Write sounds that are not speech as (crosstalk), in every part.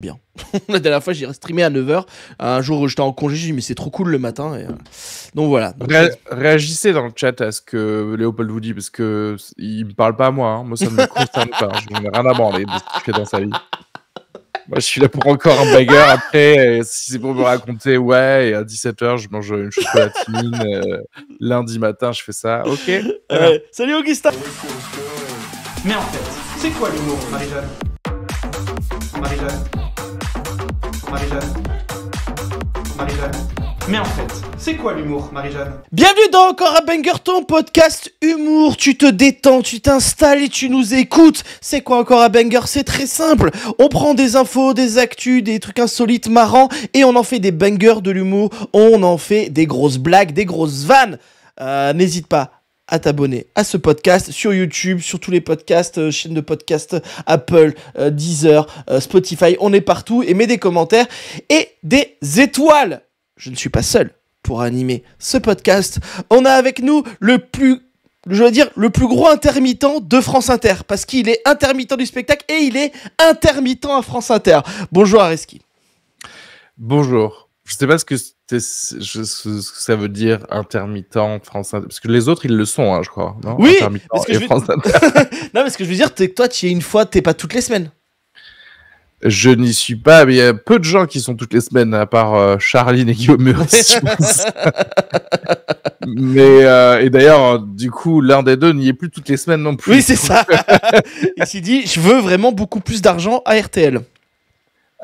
bien. (laughs) la dernière fois, j'ai streamé à 9h. Un jour, j'étais en congé, j'ai dit, mais c'est trop cool le matin. Euh, donc voilà. réagissez dans le chat à ce que Léopold vous dit, parce que il me parle pas à moi. Hein. Moi, ça me constate pas. Je n'ai rien à branler de ce dans sa vie. Moi, je suis là pour encore un bagger après. si c'est pour me raconter, ouais, et à 17h, je mange une chocolatine. Euh, lundi matin, je fais ça. Ok. salut Augustin. Mais en fait, c'est quoi l'humour, Marie-Jeanne Marie-Jeanne Marie-Jeanne mais en fait, c'est quoi l'humour, Marie-Jeanne Bienvenue dans Encore un Banger, ton podcast humour. Tu te détends, tu t'installes et tu nous écoutes. C'est quoi Encore un Banger C'est très simple. On prend des infos, des actus, des trucs insolites, marrants, et on en fait des bangers de l'humour. On en fait des grosses blagues, des grosses vannes. Euh, n'hésite pas à t'abonner à ce podcast sur YouTube, sur tous les podcasts, euh, chaînes de podcast euh, Apple, euh, Deezer, Spotify, on est partout et mets des commentaires et des étoiles. Je ne suis pas seul pour animer ce podcast. On a avec nous le plus je veux dire, le plus gros intermittent de France Inter, parce qu'il est intermittent du spectacle et il est intermittent à France Inter. Bonjour Areski. Bonjour. Je sais pas ce que, ça veut dire intermittent France Inter... parce que les autres ils le sont, hein, je crois. oui. Parce que (laughs) non, mais ce que je veux dire, toi, tu es une fois, t'es pas toutes les semaines. Je n'y suis pas, mais il y a peu de gens qui sont toutes les semaines, à part euh, Charline et Guillaume (laughs) mais, euh, et d'ailleurs, euh, du coup, l'un des deux n'y est plus toutes les semaines non plus. Oui, c'est ça. (laughs) il s'est dit, je veux vraiment beaucoup plus d'argent à RTL.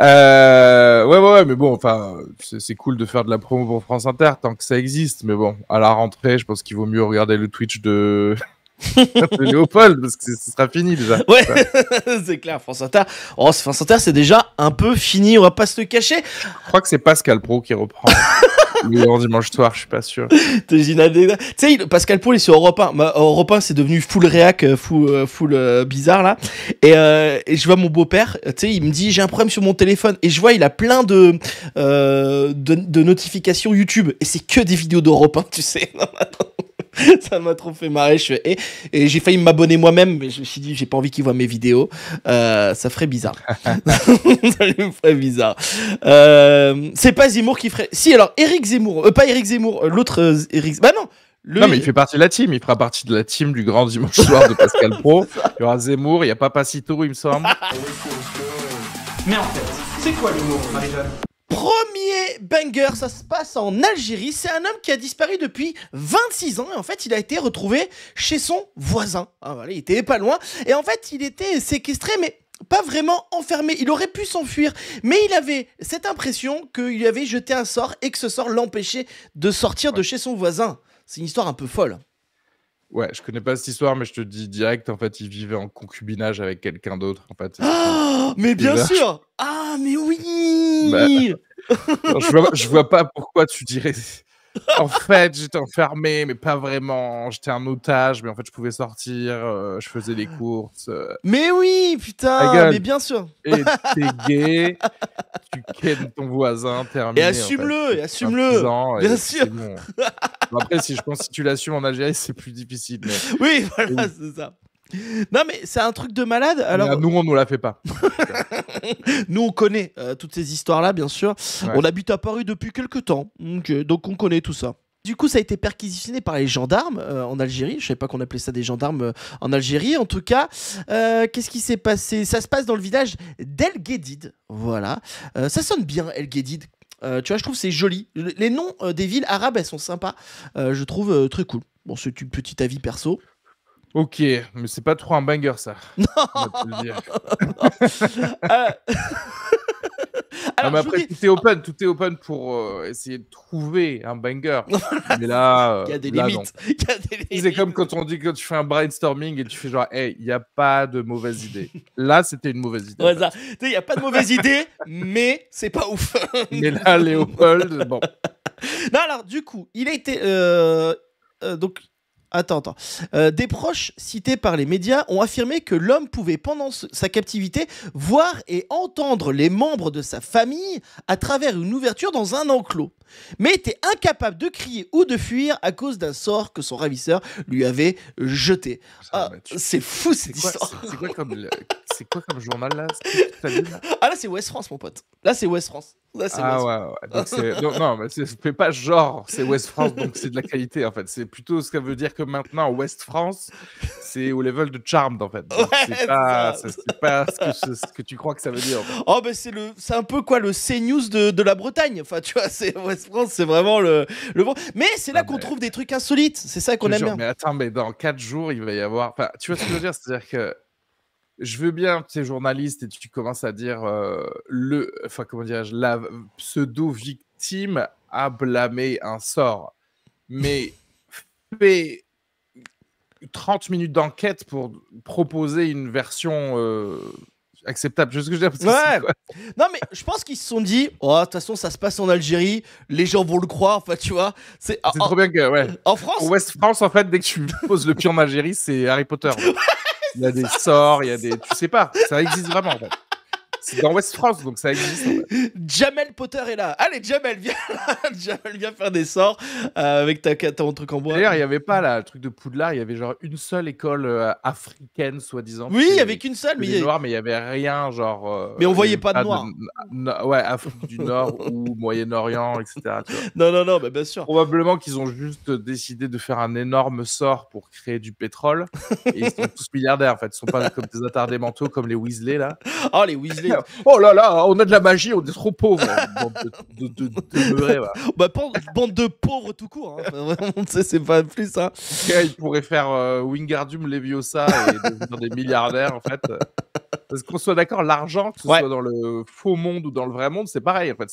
Euh, ouais, ouais, mais bon, enfin, c'est cool de faire de la promo pour France Inter tant que ça existe. Mais bon, à la rentrée, je pense qu'il vaut mieux regarder le Twitch de, (laughs) de Léopold parce que ce sera fini déjà. Ouais, (laughs) c'est clair. France Inter, oh, France Inter, c'est déjà un peu fini. On va pas se le cacher. Je crois que c'est Pascal Pro qui reprend. (laughs) (laughs) Le dimanche soir, je suis pas sûr. (laughs) tu sais, Pascal Paul est sur Europe 1. Bah, Europe 1, c'est devenu full réac, euh, full, euh, full euh, bizarre là. Et, je vois mon beau-père, tu sais, il me dit j'ai un problème sur mon téléphone. Et je vois, il a plein de, de, notifications YouTube. Et c'est que des vidéos d'Europe 1, tu sais. (laughs) (laughs) ça m'a trop fait marrer. Je et, j'ai failli m'abonner moi-même, mais je me suis dit, j'ai pas envie qu'ils voit mes vidéos. Euh, ça ferait bizarre. (laughs) (laughs) ça ferait bizarre. Euh, c'est pas Zemmour qui ferait. Si, alors Eric Zemmour, euh, pas Eric Zemmour, l'autre Eric. Bah non! Non, mais il fait partie de la team. Il fera partie de la team du grand dimanche soir de Pascal Pro. il y aura Zemmour, il y a pas Pacito il me semble. mais en fait, c'est quoi l'humour, Marie-Jeanne Premier banger, ça se passe en Algérie. C'est un homme qui a disparu depuis 26 ans et en fait, il a été retrouvé chez son voisin. Ah, il était pas loin et en fait, il était séquestré mais pas vraiment enfermé, il aurait pu s'enfuir, mais il avait cette impression qu'il avait jeté un sort et que ce sort l'empêchait de sortir de chez son voisin. C'est une histoire un peu folle. Ouais, je connais pas cette histoire, mais je te dis direct, en fait, il vivait en concubinage avec quelqu'un d'autre, en fait. Ah, mais bien sûr Ah, mais bah, oui (laughs) je vois pas pourquoi tu dirais en fait, j'étais enfermé, mais pas vraiment. J'étais un otage, mais en fait, je pouvais sortir. Euh, je faisais des courses. Euh. Mais oui, putain, mais bien sûr. Et t'es gay, tu kennes ton voisin, terminé. Et assume-le, assume-le. bien sûr. après, si je pense si tu l'assumes en Algérie, c'est plus difficile. Mais... Oui, voilà, c'est ça. Non, mais c'est un truc de malade. Alors... nous, on ne la fait pas. (laughs) nous, on connaît euh, toutes ces histoires-là, bien sûr. On habite à Paris depuis quelques temps, donc, euh, donc on connaît tout ça. Du coup, ça a été perquisitionné par les gendarmes euh, en Algérie. Je sais pas qu'on appelait ça des gendarmes en Algérie. En tout cas, qu'est-ce qui s'est passé Ça se passe dans le village d'El Guedid Voilà. ça sonne bien, El Guedid tu vois, je trouve c'est joli. Les noms des villes arabes, elles sont sympas. je trouve très cool. Bon, c'est une petite avis perso. Ok, mais c'est pas trop un banger ça. (laughs) Non. (laughs) Euh. mais après, tout est open, tout est open pour euh, essayer de trouver un banger. (laughs) mais là, euh, il y a des limites. C'est comme quand on dit que tu fais un brainstorming et tu fais genre, hey, il n'y a pas de mauvaise idée. là, c'était une mauvaise idée. il n'y a pas de mauvaise idée, mais c'est pas ouf. mais là, Léopold, bon. Non, alors, du coup, il a été. euh, donc, Attends, euh, des proches cités par les médias ont affirmé que l'homme pouvait, pendant sa captivité, voir et entendre les membres de sa famille à travers une ouverture dans un enclos, mais était incapable de crier ou de fuir à cause d'un sort que son ravisseur lui avait jeté. Ah, c'est fou cette histoire c'est quoi comme journal là, Ah là, c'est West France, mon pote. Là, c'est West France. ah ouais, ouais. non, mais c'est pas genre, c'est West France, donc c'est de la qualité en fait. C'est plutôt ce que veut dire que maintenant, West France, c'est au level de Charmed en fait. C'est pas, pas ce, que, tu crois que ça veut dire. Oh, ben c'est le, c'est un peu quoi le CNews de, de la Bretagne. Enfin, tu vois, c'est West France, c'est vraiment le, le bon. Mais c'est là ah, qu'on trouve des trucs insolites. C'est ça qu'on aime bien. Mais attends, mais dans 4 jours, il va y avoir. Enfin, tu vois ce que je veux dire C'est-à-dire que je veux bien que tu es journaliste et tu commences à dire euh, le, enfin comment la pseudo victime a blâmé un sort, mais fais 30 minutes d'enquête pour proposer une version acceptable. Je non mais je pense qu'ils se sont dit, oh, de toute façon ça se passe en Algérie, les gens vont le croire. Enfin tu vois, c'est trop bien que En France, en West France en fait dès que tu poses le pied en Algérie c'est Harry Potter. (laughs) il y a des sorts, il y a des. Tu sais pas, ça existe vraiment en fait. C'est dans West France, donc ça existe. Jamel Potter est là. Allez, Jamel, viens là. (laughs) Jamel, viens faire des sorts euh, avec ta, ton truc en bois. D'ailleurs, il n'y avait pas là, le truc de Poudlard, il y avait genre une seule école euh, africaine, soi-disant. Oui, il n'y avait qu'une seule. Mais il y avait... n'y avait rien, genre. Euh, mais on voyait pas de noir. ouais, Afrique du Nord (laughs) ou Moyen-Orient, etc. Non, non, non, mais bien sûr. Probablement qu'ils ont juste décidé de faire un énorme sort pour créer du pétrole. et ils sont (laughs) tous milliardaires, en fait. Ils sont pas comme des attardés mentaux comme les Weasley, là. Oh, les Weasley, Oh là là, on a de la magie, on est trop pauvres. (laughs) de, de, de, (laughs) bah, bande de pauvres tout court. Hein. c'est pas plus ça. Hein. ils pourraient faire euh, Wingardium Leviosa et devenir des milliardaires en fait. (laughs) Parce qu'on soit d'accord, l'argent, que ce soit dans le faux monde ou dans le vrai monde, c'est pareil. En fait,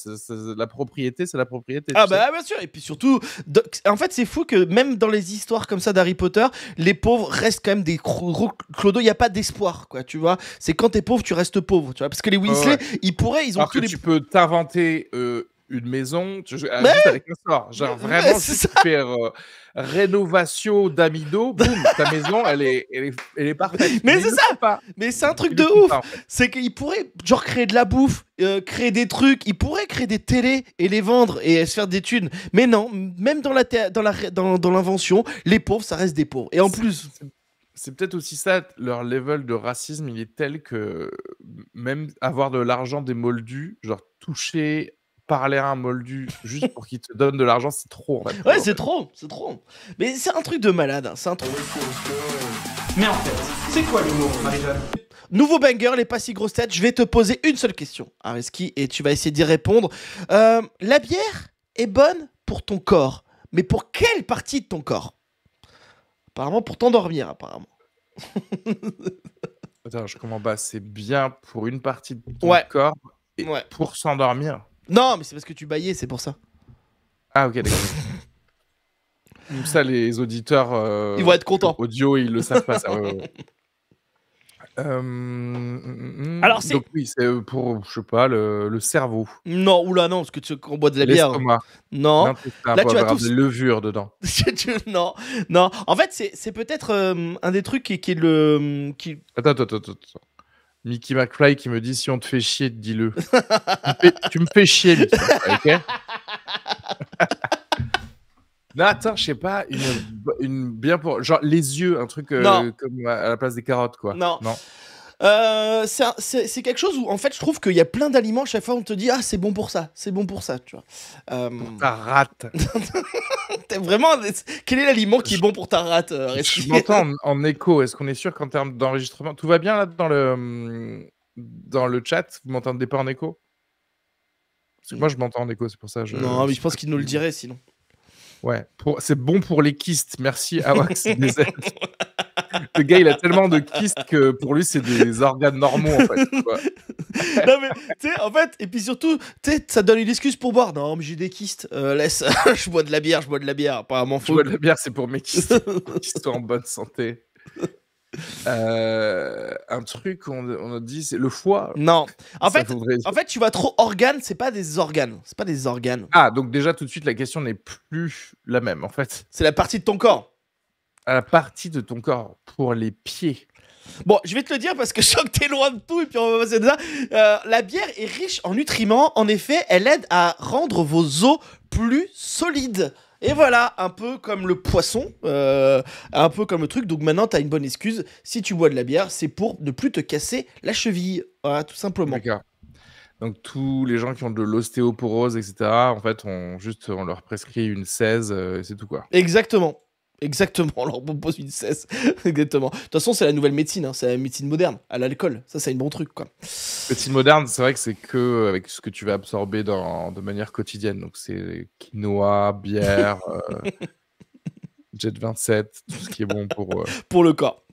la propriété, c'est la propriété. Ah bah bien sûr. Et puis surtout, en fait, c'est fou que même dans les histoires comme ça d'Harry Potter, les pauvres restent quand même des gros clodo. Il n'y a pas d'espoir, quoi. Tu vois, c'est quand t'es pauvre, tu restes pauvre, tu vois. Parce que les Weasley, ils pourraient, ils ont Alors tous que Tu peux t'inventer. Euh, une maison tu, euh, mais avec un sort. Genre vraiment, tu euh, rénovation d'amido, boum, ta maison, elle est, elle est, parfaite. Mais, c'est ça Mais c'est un truc de ouf C'est qu'ils pourraient genre créer de la bouffe, euh, créer des trucs, ils pourraient créer des télés et les vendre et se faire des thunes. Mais non, même dans la dans la, dans, dans l'invention, les pauvres, ça reste des pauvres. Et en plus c'est peut-être aussi ça, leur level de racisme, il est tel que même avoir de l'argent des moldus, genre toucher parler à un moldu juste pour qu'il te donne de l'argent, c'est trop. Ouais, c'est trop, c'est trop. Mais c'est un truc de malade, hein, c'est un truc. Mais en fait, c'est quoi l'humour, Nouveau banger, les pas si grosses têtes, je vais te poser une seule question, Ariski, ah, et tu vas essayer d'y répondre. Euh, la bière est bonne pour ton corps, mais pour quelle partie de ton corps Apparemment pour t'endormir, apparemment. Attends, je comprends pas. Bah, c'est bien pour une partie de ton corps et pour s'endormir. Non, mais c'est parce que tu baillais, c'est pour ça. Ah, ok, d'accord. (laughs) ça, les auditeurs. Euh, ils vont être contents. Audio, ils le savent pas, ça. (laughs) Euh, mm, mm, mm, Alors, c'est- Donc, oui, c'est euh, pour, je sais pas, le, le cerveau. Non, oula, non, parce que tu qu'on boit de la bière. Non. Là, tu vas tous- des levures dedans. (laughs) non, non. En fait, c'est c'est peut-être un des trucs qui, est le. Qui... Attends, attends, attends, attends. Mickey McFly qui me dit si on te fait chier, dis-le. tu me fais chier, Mickey (laughs) Non, attends, je sais pas, une, bien pour. Genre les yeux, un truc euh, comme à, à la place des carottes, quoi. Non. non. Euh, c'est quelque chose où, en fait, je trouve qu'il y a plein d'aliments. Chaque fois, on te dit Ah, c'est bon pour ça, c'est bon pour ça, tu vois. Euh, pour ta rate. (laughs) vraiment. Quel est l'aliment qui est bon pour ta rate, euh, Je m'entends en, écho. Est-ce qu'on est sûr qu'en termes d'enregistrement. Tout va bien là dans le, dans le chat Vous m'entendez pas en écho Parce que moi, je m'entends en écho, c'est pour ça. Je... Non, mais je pense qu'il nous le dirait sinon. Ouais, c'est bon pour les kystes. Merci, Awax. (laughs) (laughs) le gars, il a tellement de kystes que pour lui, c'est des organes normaux, en fait. (laughs) non, mais, tu sais, en fait, et puis surtout, tu sais, ça donne une excuse pour boire. Non, mais j'ai des kystes, euh, laisse, (laughs) je bois de la bière, je bois de la bière, apparemment Je bois de la bière, c'est pour mes kystes, qu'ils soient en bonne santé. Euh, un truc on, a dit c'est le foie. Non. En fait, en fait, tu vois trop organes, c'est pas des organes, c'est pas des organes. Ah, donc déjà tout de suite la question n'est plus la même en fait. C'est la partie de ton corps à la partie de ton corps pour les pieds. Bon, je vais te le dire parce que (laughs) je sens que t'es loin de tout et puis on va passer de là. Euh, la bière est riche en nutriments. En effet, elle aide à rendre vos os plus solides. Et voilà, un peu comme le poisson, euh, un peu comme le truc. Donc maintenant, t'as une bonne excuse. Si tu bois de la bière, c'est pour ne plus te casser la cheville. Voilà, tout simplement. D'accord. Donc tous les gens qui ont de l'ostéoporose, etc., en fait, on, juste, on leur prescrit une 16 euh, et c'est tout quoi. Exactement. Exactement, on (laughs) leur propose une cesse. Exactement. De toute façon, c'est la nouvelle médecine, hein. c'est la médecine moderne, à l'alcool. Ça, c'est un bon truc, quoi. Médecine moderne, c'est vrai que c'est que euh, avec ce que tu vas absorber de manière quotidienne. Donc, c'est quinoa, bière, euh, (laughs) jet 27, tout ce qui est bon pour. Euh, pour le corps.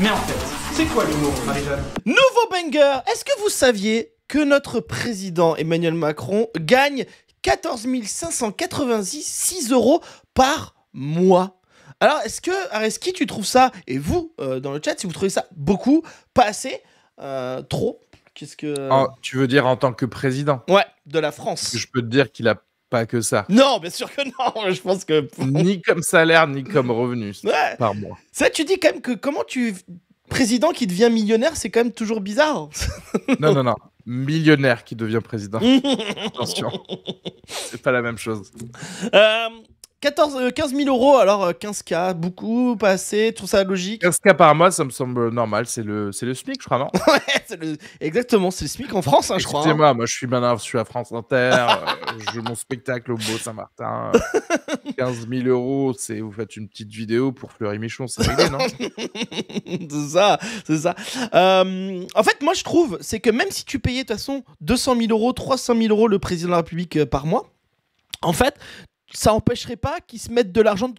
Mais en fait, c'est quoi l'humour, marie Nouveau banger Est-ce que vous saviez que notre président Emmanuel Macron gagne 14 596 euros par mois. Alors, est-ce que, Areski, tu trouves ça, et vous, euh, dans le chat, si vous trouvez ça beaucoup, pas assez, euh, trop Qu'est-ce que. tu veux dire en tant que président Ouais, de la France. Je peux te dire qu'il a pas que ça. Non, bien sûr que non. (laughs) Je pense que. ni comme salaire, ni comme revenu par mois. Ça, tu dis quand même que comment tu Président qui devient millionnaire, c'est quand même toujours bizarre. (laughs) non, non, non. Millionnaire qui devient président. (laughs) Attention. C'est pas la même chose. Euh, 14, 15 000 euros, alors 15K, euh, beaucoup, pas assez, tout ça logique. 15K par mois, ça me semble normal, c'est le, le SMIC, je crois, non (laughs) Ouais, exactement, c'est le SMIC en France, hein, je crois. Hein. Excusez-moi, moi je suis maintenant, je suis à France Inter, euh, je joue mon spectacle au Beau Saint-Martin. 15 (laughs) 000 euros, c'est, vous faites une petite vidéo pour Fleury Michon, c'est réglé, non (laughs) C'est ça, c'est ça. en fait, moi je trouve, c'est que même si tu payais de toute façon 200 000 euros, 300 000 euros le président de la République euh, par mois, en fait, ça empêcherait pas qu'ils se mettent de l'argent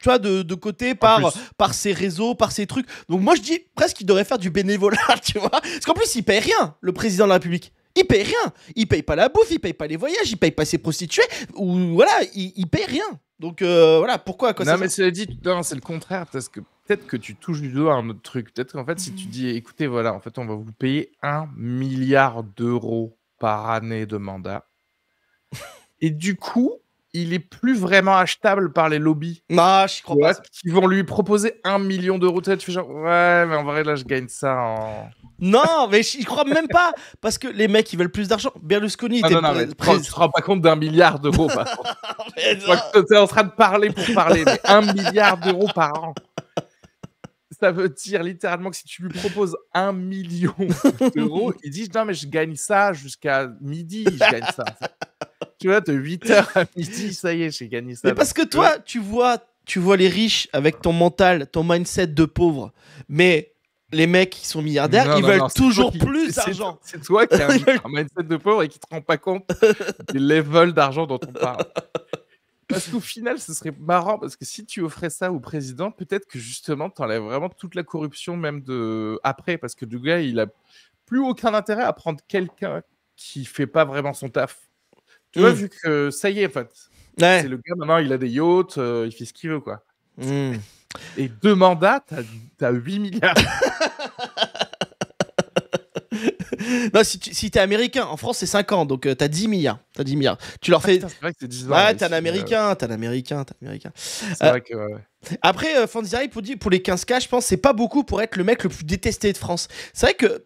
tu vois, de, de côté par, par ces réseaux, par ces trucs. Donc moi je dis presque qu'ils devrait faire du bénévolat, (laughs) tu vois. Parce qu'en plus il paye rien, le président de la République. Il paye rien. Il paye pas la bouffe, il paye pas les voyages, il paye pas ses prostituées. Ou voilà, il, il paye rien. Donc euh, voilà, pourquoi quoi, Non mais dit, c'est le contraire parce que peut-être que tu touches du doigt un autre truc. Peut-être qu'en fait, si tu mhm. dis, écoutez, voilà, en fait, on va vous payer un milliard d'euros par année de mandat. (laughs) Et du coup, il est plus vraiment achetable par les lobbies. Non, je crois pas. Ils vont lui proposer un million d'euros. Tu fais genre, ouais, mais en vrai, là, je gagne ça Non, mais j'y crois même pas. Parce que les mecs, ils veulent plus d'argent. Berlusconi, ah, non, non, mais tu te rends pas compte d'un milliard d'euros, par (laughs) es en train de parler pour parler, un milliard d'euros par an. Ça veut dire littéralement que si tu lui proposes un million d'euros, il dit non mais je gagne ça jusqu'à midi, je gagne ça tu vois, de 8h à midi, ça y est, j'ai gagné ça. Mais parce que toi, tu vois, tu vois les riches avec ton mental, ton mindset de pauvre. Mais les mecs qui sont milliardaires, ils veulent toujours plus d'argent. C'est toi qui as (laughs) un, mindset de pauvre et qui te rend pas compte des levels d'argent dont on parle. Parce qu'au final, ce serait marrant parce que si tu offrais ça au président, peut-être que justement, tu enlèves vraiment toute la corruption même de après, parce que du gars, il a plus aucun intérêt à prendre quelqu'un qui fait pas vraiment son taf. Tu vois, hmm. vu que ça y est, en fait. C'est le gars, maintenant, il a des yachts, euh, il fait ce qu'il veut, quoi. Hmm. Et deux mandats, t'as as 8 milliards. (laughs) non, si, tu, si t'es américain, en France c'est 5 ans, donc euh, t'as 10 milliards. T'as 10 milliards. Tu leur ah, fais. vrai que 10 ouais, t'es euh, un américain, t'es un américain, t'es un américain. C'est vrai que. Après, Fanzari pour, pour les 15K, je pense c'est pas beaucoup pour être le mec le plus détesté de France. C'est vrai que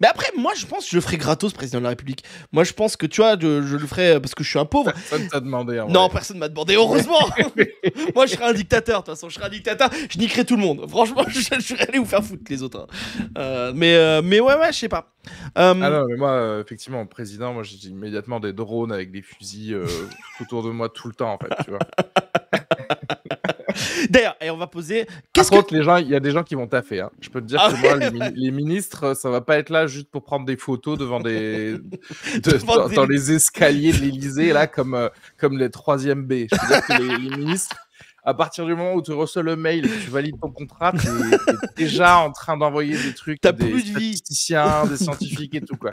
mais après, moi, je pense que je le ferai gratos, président de la République. Moi, je pense que, tu vois, je, le ferai euh, parce que je suis un pauvre. Personne t'a demandé. non, personne m'a demandé, heureusement. (laughs) moi, je serais un dictateur, de toute façon. Je serai un dictateur, je niquerai tout le monde. Franchement, (laughs) je, serais allé vous faire foutre, les autres. Hein. Euh, mais, euh, mais ouais, ouais, je sais pas. Ah moi, effectivement, président, moi, j'ai immédiatement des drones avec des fusils (laughs) autour de moi tout le temps, en fait, tu vois. (laughs) D'ailleurs, et on va poser. Par contre, que... les gens, il y a des gens qui vont taffer. Hein. Je peux te dire ah que moi, Les, ministres, euh, ça va pas être là juste pour prendre des photos devant des, (laughs) dans, les escaliers de l'Élysée, là, comme euh, comme les 3e B. Je peux dire que les, ministres à partir du moment où tu reçois le mail tu valides ton contrat, tu es, déjà en train d'envoyer des trucs à des plus de des scientifiques et tout quoi.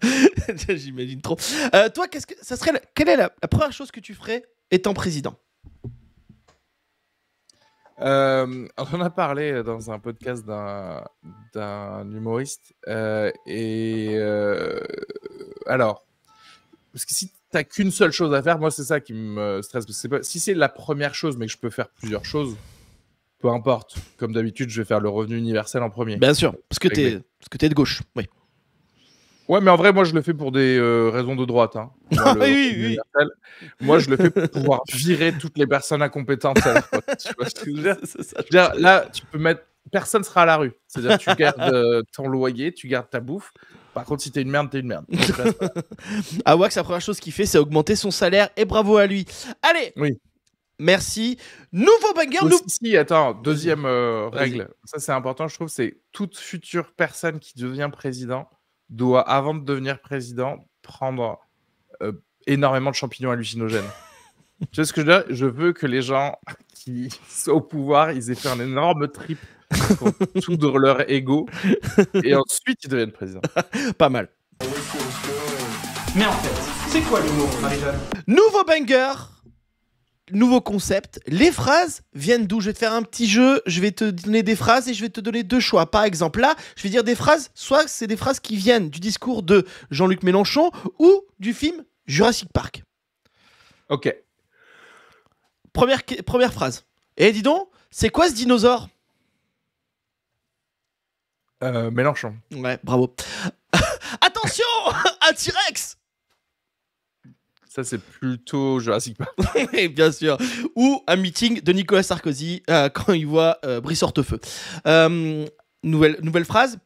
(laughs) J'imagine trop. Euh, toi, qu'est-ce que ça serait Quelle est la première chose que tu ferais étant président euh, on en a parlé euh, dans un podcast d'un humoriste. Euh, et alors, parce que si t'as qu'une seule chose à faire, moi c'est ça qui me stresse. si c'est la première chose, mais que je peux faire plusieurs choses, peu importe. Comme d'habitude, je vais faire le revenu universel en premier. Bien sûr, parce que t'es de gauche. Oui. Ouais, mais en vrai, moi, je le fais pour des euh, raisons de droite. Hein. (laughs) oui, oui. Moi, je le fais pour pouvoir virer toutes les personnes incompétentes. Hein, tu vois, je (laughs) là, tu peux mettre. Personne sera à la rue. C'est-à-dire, tu gardes euh, ton loyer, tu gardes ta bouffe. Par contre, si t'es une merde, t'es une merde. Awax, (laughs) ah la première chose qu'il fait, c'est augmenter son salaire. Et bravo à lui. Allez Oui. Merci. Nouveau banger. attends, deuxième euh, règle. Ça, c'est important, je trouve. C'est toute future personne qui devient président doit, avant de devenir président, prendre euh, énormément de champignons hallucinogènes. tu sais ce que je veux Je veux que les gens (laughs) qui sont au pouvoir, ils aient fait un énorme trip pour (laughs) soudre leur ego et ensuite ils deviennent président. (laughs) Pas mal. Mais en fait, c'est quoi l'humour, Nouveau banger nouveau concept. Les phrases viennent d'où Je vais te faire un petit jeu, je vais te donner des phrases et je vais te donner deux choix. Par exemple, là, je vais dire des phrases, soit c'est des phrases qui viennent du discours de Jean-Luc Mélenchon ou du film Jurassic Park. Ok. Première, première phrase. Et dis donc, c'est quoi ce dinosaure euh, Mélenchon. Ouais, bravo. (laughs) Attention Un (laughs) T-Rex ça, c'est plutôt Jurassic Park. (laughs) bien sûr. Ou un meeting de Nicolas Sarkozy euh, quand il voit Brissortefeu. Brice Hortefeux. Euh, nouvelle, nouvelle phrase.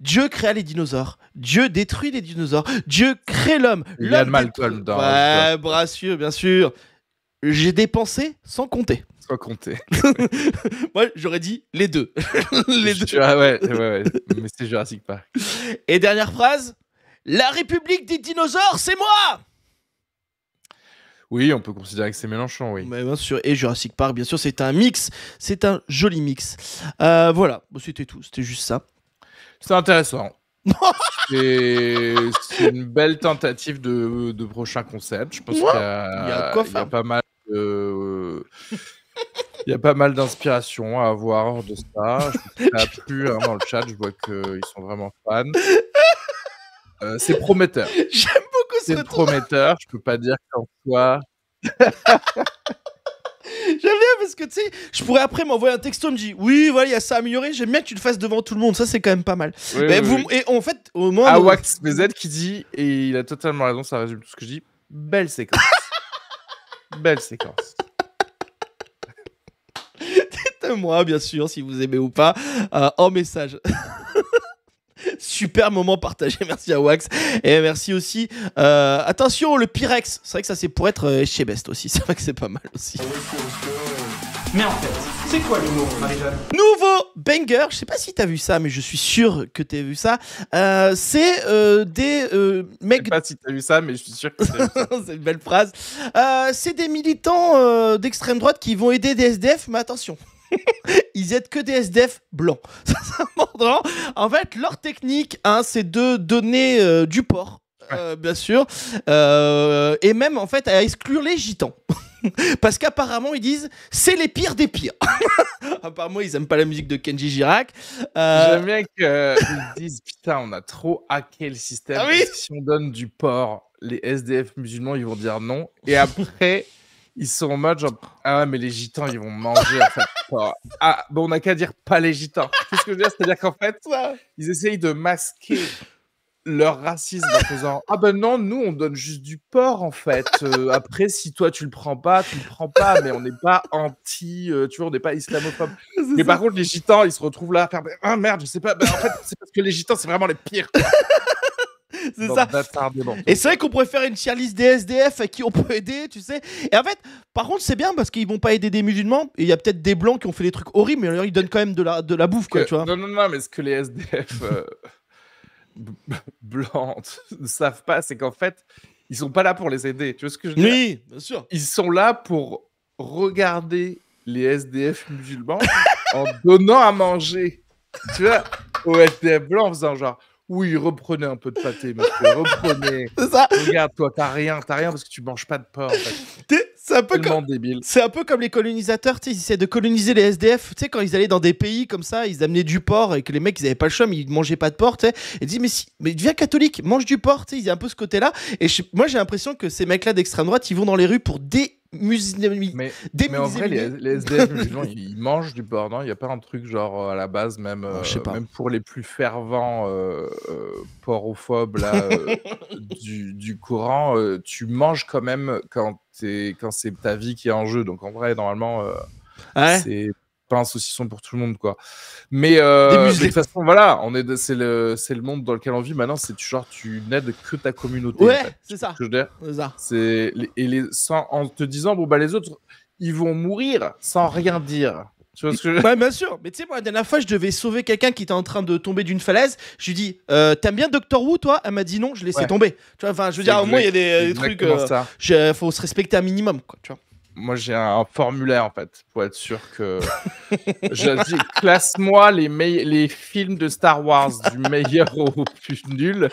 Dieu créa les dinosaures. Dieu détruit les dinosaures. Dieu crée l'homme. L'homme mal dans Ouais, Brassieux, bien sûr. J'ai dépensé sans compter. Sans compter. (laughs) Moi, j'aurais dit les deux. (laughs) les deux. Ah ouais, ouais, ouais. Mais c'est Jurassic Park. Et dernière phrase. La République des dinosaures, c'est moi oui, on peut considérer que c'est Mélenchon, oui. Mais sûr, et Jurassic Park, bien sûr, c'est un mix, c'est un joli mix. Euh, voilà, c'était tout, c'était juste ça. C'est intéressant. (laughs) c'est une belle tentative de, prochain concept. Je pense qu'il y, a... pas mal Il y a pas mal d'inspiration à avoir de ça. Je ça a hein, dans le chat. Je vois qu'ils sont vraiment fans. Euh, c'est prometteur. (laughs) J'aime c'est prometteur. Je peux pas dire qu'en soit. (laughs) J'aime bien parce que tu sais, je pourrais après m'envoyer un texto, me dit oui, voilà, il y a ça à améliorer. J'aime bien que tu le fasses devant tout le monde, ça c'est quand même pas mal. Mais Et en fait, au moins. Awax ah, qui dit, et il a totalement raison, ça résume tout ce que je dis belle séquence. (laughs) belle séquence. Dites-moi, bien sûr, si vous aimez ou pas, en euh, message. (laughs) Super moment partagé. (laughs) Merci à Wax. Et merci aussi. Euh, attention, le Pyrex. C'est vrai que ça, c'est pour être euh, chez Best aussi. (laughs) C'est vrai que c'est pas mal aussi. Mais en fait, c'est quoi le nouveau Nouveau banger, je sais pas si t'as vu ça, mais je suis sûr que t'as vu ça. Euh, c'est des mecs. Je sais pas si t'as vu ça, mais je suis sûr que (laughs) c'est une belle phrase. c'est des militants d'extrême droite qui vont aider des SDF, mais attention. (laughs) ils aident que des SDF blancs. (laughs) en fait, leur technique, hein, c'est de donner euh, du porc, euh, bien sûr, euh, et même en fait à exclure les gitans. (laughs) Parce qu'apparemment, ils disent c'est les pires des pires. apparemment, ils aiment pas la musique de Kenji Girac. Euh... J'aime bien qu'ils disent putain, on a trop hacké le système. Ah si on donne du porc, les SDF musulmans, ils vont dire non. Et après ils sont en mode genre, ah mais les gitans, ils vont manger. en fait. (laughs) Ah, bon, on a qu'à dire pas les gitans. ce que je veux dire, c'est-à-dire qu'en fait, ils essayent de masquer leur racisme en faisant ah ben non nous on donne juste du porc en fait euh, après si toi tu le prends pas tu le prends pas mais on n'est pas anti euh, tu vois on n'est pas islamophobe (laughs) mais par contre les gitans ils se retrouvent là à faire ah merde je sais pas ben, en fait c'est parce que les gitans c'est vraiment les pires (laughs) c'est ça. Et c'est vrai qu'on pourrait faire une cheerlist des SDF à qui on peut aider, tu sais. Et en fait, par contre, c'est bien parce qu'ils vont pas aider des musulmans. il y a peut-être des blancs qui ont fait des trucs horribles, mais alors ils donnent quand même de la, de la bouffe, quoi, tu vois. Non, non, non, mais ce que les SDF euh, (laughs) blancs (laughs) ne savent pas, c'est qu'en fait, ils sont pas là pour les aider. Tu vois ce que je veux dire Oui, bien sûr. Ils sont là pour regarder les SDF musulmans en donnant à manger. Tu vois, aux SDF blancs en faisant genre. Oui, reprenez un peu de pâté, monsieur. reprenez. (laughs) C'est ça. Regarde, toi, t'as rien, t'as rien parce que tu manges pas de porc. C'est un peu comme débile. C'est un peu comme les colonisateurs, tu sais, ils essaient de coloniser les SDF, tu quand ils allaient dans des pays comme ça, ils amenaient du porc et que les mecs, ils avaient pas le choix, mais ils mangeaient pas de porc, tu sais. Et disent mais si, mais catholique, mange du porc, tu sais, un peu ce côté-là. Et moi, j'ai l'impression que ces mecs-là d'extrême droite, ils vont dans les rues pour dé mais, mais en vrai, les, les SDF ils, mangent du bord non Il n'y a pas un truc genre euh, à la base, même, oh, euh, pas. même pour les plus fervents euh, euh porophobes là, (laughs) du, courant, tu manges quand même quand, quand c'est ta vie qui est en jeu. Donc en vrai, normalement, ah c'est pas un saucisson pour tout le monde, quoi. Mais, euh, de toute façon, voilà, on est, c'est le, c'est le monde dans lequel on vit maintenant. C'est genre, tu n'aides que ta communauté. Ouais, c'est ça. Que je veux C'est et les, sans, en te disant, bon, bah, les autres, ils vont mourir sans rien dire. Tu vois ce que je... Ouais, bien sûr. Mais tu sais, moi, la dernière fois, je devais sauver quelqu'un qui était en train de tomber d'une falaise. Je lui dis, euh, t'aimes bien Doctor Who, toi Elle m'a dit non, je l'ai laissé tomber. Tu vois, enfin, je veux dire, au moins, il y a des, trucs. il euh, faut se respecter un minimum, quoi, tu vois moi j'ai un formulaire en fait pour être sûr que je dis classe-moi les, les films de Star Wars du meilleur au plus nul.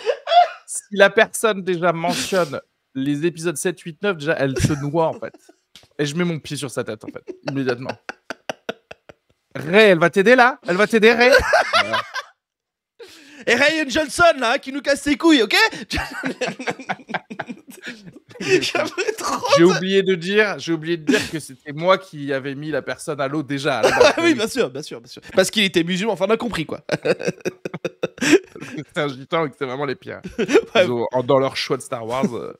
Si la personne déjà mentionne les épisodes 7, 8, 9, déjà elle se noie en fait. Et je mets mon pied sur sa tête en fait, immédiatement. Ray, elle va t'aider là Elle va t'aider Ray Et Ryan Johnson là, hein, qui nous casse ses couilles, ok (laughs) (laughs) J'ai oublié de dire, j'ai oublié de dire que c'était moi qui avais mis la personne à l'eau déjà. (laughs) oui, bien sûr, bien sûr, bien sûr. Parce qu'il était musulman. Enfin, on a compris quoi. (laughs) c'est un gitan et c'est vraiment les pires. dans leur choix de Star Wars. Euh.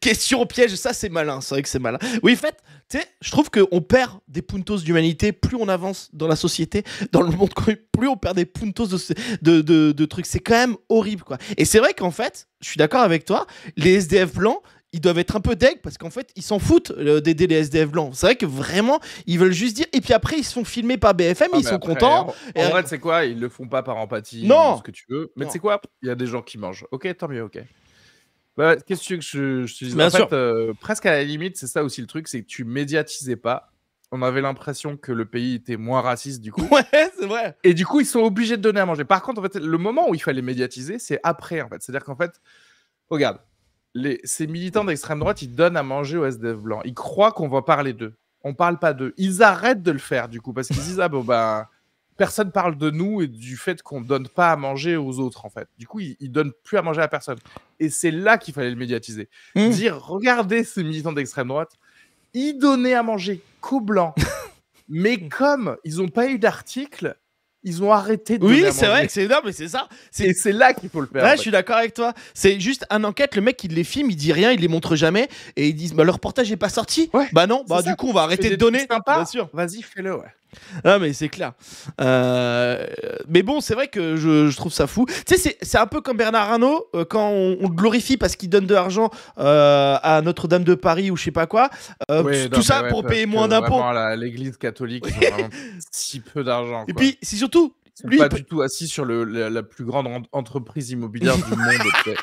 Question au piège, ça c'est malin. C'est vrai que c'est malin. Oui, fait. Tu sais, je trouve qu'on perd des puntos d'humanité plus on avance dans la société, dans le monde, plus on perd des puntos de, de, trucs. C'est quand même horrible, quoi. Et c'est vrai qu'en fait, je suis d'accord avec toi, les SDF blancs, ils doivent être un peu deg parce qu'en fait, ils s'en foutent euh, d'aider les SDF blancs. C'est vrai que vraiment, ils veulent juste dire. Et puis après, ils se font filmer par BFM, ah, ils sont contents. En, en et... vrai, c'est quoi Ils le font pas par empathie, non. ce que tu veux. Mais c'est quoi Il y a des gens qui mangent. Ok, tant mieux, ok. Bah, Qu'est-ce que tu je, te dise En fait, euh, presque à la limite, c'est ça aussi le truc, c'est que tu médiatisais pas. On avait l'impression que le pays était moins raciste du coup. (laughs) Ouais, c'est vrai. Et du coup, ils sont obligés de donner à manger. Par contre, en fait, le moment où il fallait médiatiser, c'est après. En fait, c'est-à-dire qu'en fait, regarde, les, ces militants d'extrême droite, ils donnent à manger aux SDF blancs. Ils croient qu'on va parler d'eux. On parle pas d'eux. Ils arrêtent de le faire, du coup, parce qu'ils disent Ah, bon, ben, personne parle de nous et du fait qu'on ne donne pas à manger aux autres en fait. Du coup, ils, ne donnent plus à manger à personne. Et c'est là qu'il fallait le médiatiser. Mmh. Dire regardez ces militants d'extrême droite, ils donnaient à manger qu'aux blancs. (laughs) mais comme ils n'ont pas eu d'article, ils ont arrêté de Oui, c'est vrai que c'est énorme, mais c'est ça. C'est... là qu'il faut le faire. je suis d'accord avec toi. C'est juste un enquête, le mec il les filme, il dit rien, il les montre jamais et ils disent bah le reportage n'est pas sorti. Ouais, bah non, bah du coup on va arrêter de donner. Sympa. Vas-y, fais-le ouais. Ah, mais c'est clair. Euh, mais bon, c'est vrai que je, trouve ça fou. Tu sais, c'est un peu comme Bernard Arnault, euh, quand on, glorifie parce qu'il donne de l'argent euh, à Notre-Dame de Paris ou je sais pas quoi. tout ça pour payer moins d'impôts. L'église catholique, si peu d'argent. Et puis, c'est surtout. pas du tout assis sur la, plus grande entreprise immobilière du monde. (laughs)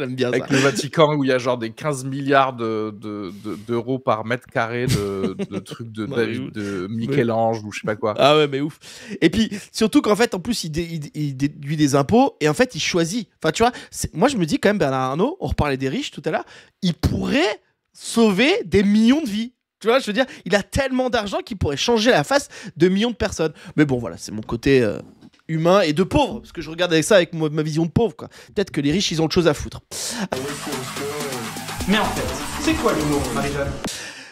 Avec le Vatican où il y a genre des 15 milliards d'euros de, de, par mètre carré de, (laughs) trucs de, bah de Michel-Ange ou je sais pas quoi. Ah ouais, mais ouf. Et puis surtout qu'en fait, en plus, il, il, déduit des impôts et en fait, il choisit. Enfin, tu vois, moi je me dis quand même, Bernard Arnault, on reparlait des riches tout à l'heure, il pourrait sauver des millions de vies. Tu vois, je veux dire, il a tellement d'argent qu'il pourrait changer la face de millions de personnes. Mais bon, voilà, c'est mon côté. Euh, humain et de pauvre. Parce que je regarde avec ça avec ma vision de pauvre. quoi. Peut-être que les riches, ils ont autre chose à foutre. Mais en fait, c'est quoi le Marie-Jeanne